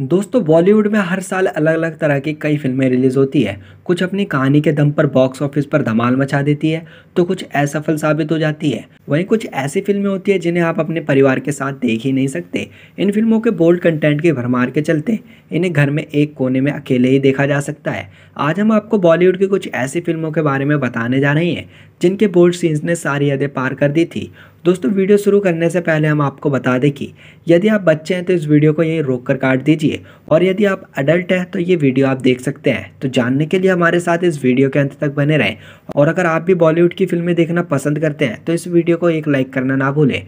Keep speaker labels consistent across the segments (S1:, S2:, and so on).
S1: दोस्तों बॉलीवुड में हर साल अलग अलग तरह की कई फिल्में रिलीज़ होती है कुछ अपनी कहानी के दम पर बॉक्स ऑफिस पर धमाल मचा देती है तो कुछ असफल साबित हो जाती है वहीं कुछ ऐसी फिल्में होती है जिन्हें आप अपने परिवार के साथ देख ही नहीं सकते इन फिल्मों के बोल्ड कंटेंट के भरमार के चलते इन्हें घर में एक कोने में अकेले ही देखा जा सकता है आज हम आपको बॉलीवुड की कुछ ऐसी फिल्मों के बारे में बताने जा रहे हैं जिनके बोल्ड सीन्स ने सारी यादें पार कर दी थी दोस्तों वीडियो शुरू करने से पहले हम आपको बता दें कि यदि आप बच्चे हैं तो इस वीडियो को यहीं रोक कर काट दीजिए कीजिए और यदि आप अडल्ट हैं तो ये वीडियो आप देख सकते हैं तो जानने के लिए हमारे साथ इस वीडियो के अंत तक बने रहें और अगर आप भी बॉलीवुड की फिल्में देखना पसंद करते हैं तो इस वीडियो को एक लाइक करना ना भूलें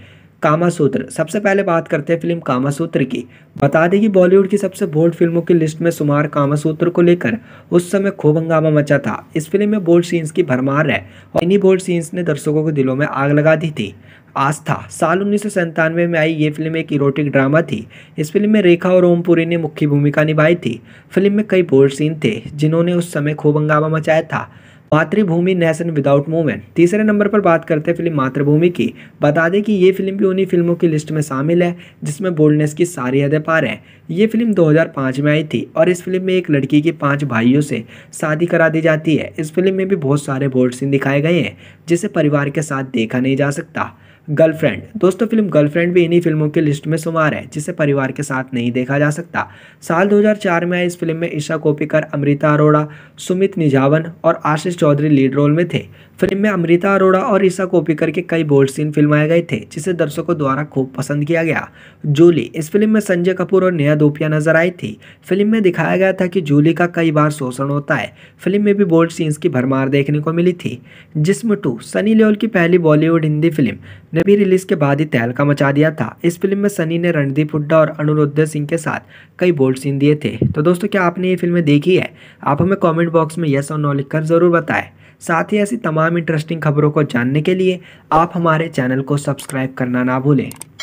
S1: कामासूत्र सबसे पहले बात करते हैं फिल्म कामासूत्र की बता दें कि बॉलीवुड की सबसे बोल्ड फिल्मों की लिस्ट में सुमार कामासूत्र को लेकर उस समय खूब हंगामा मचा था इस फिल्म में बोल्ड सीन्स की भरमार है और इन्हीं बोल्ड सीन्स ने दर्शकों के दिलों में आग लगा दी थी आस्था साल उन्नीस में आई ये फिल्म एक इरोटिक ड्रामा थी इस फिल्म में रेखा और ओमपुरी ने मुख्य भूमिका निभाई थी फिल्म में कई बोल्ड सीन थे जिन्होंने उस समय खूब हंगामा मचाया था मातृभूमि नेशन विदाउट मूवमेंट तीसरे नंबर पर बात करते हैं फिल्म मातृभूमि की बता दें कि ये फिल्म भी उन्हीं फिल्मों की लिस्ट में शामिल है जिसमें बोल्डनेस की सारी हदें पार हैं ये फिल्म 2005 में आई थी और इस फिल्म में एक लड़की के पांच भाइयों से शादी करा दी जाती है इस फिल्म में भी बहुत सारे बोल्ड सीन दिखाए गए हैं जिसे परिवार के साथ देखा नहीं जा सकता गर्लफ्रेंड दोस्तों फिल्म गर्लफ्रेंड भी इन्हीं फिल्मों की लिस्ट में शुमार है जिसे परिवार के साथ नहीं देखा जा सकता साल 2004 में इस फिल्म में ईशा कोपिकर अमृता अरोड़ा सुमित निजावन और आशीष चौधरी लीड रोल में थे फिल्म में अमृता अरोड़ा और ईशा कोपिकर के कई बोल्ड सीन फिल्माए गए थे जिसे दर्शकों द्वारा खूब पसंद किया गया जूली इस फिल्म में संजय कपूर और नेहा धोपिया नजर आई थी फिल्म में दिखाया गया था कि जूली का कई बार शोषण होता है फिल्म में भी बोल्ड सीन्स की भरमार देखने को मिली थी जिसम टू सनी लियोल की पहली बॉलीवुड हिंदी फिल्म ने भी रिलीज के बाद ही तहलका मचा दिया था इस फिल्म में सनी ने रणदीप हुड्डा और अनुरुद्ध सिंह के साथ कई बोल्ड सीन दिए थे तो दोस्तों क्या आपने ये फिल्में देखी है आप हमें कॉमेंट बॉक्स में यस और नो लिखकर ज़रूर बताएं साथ ही ऐसी तमाम इंटरेस्टिंग खबरों को जानने के लिए आप हमारे चैनल को सब्सक्राइब करना ना भूलें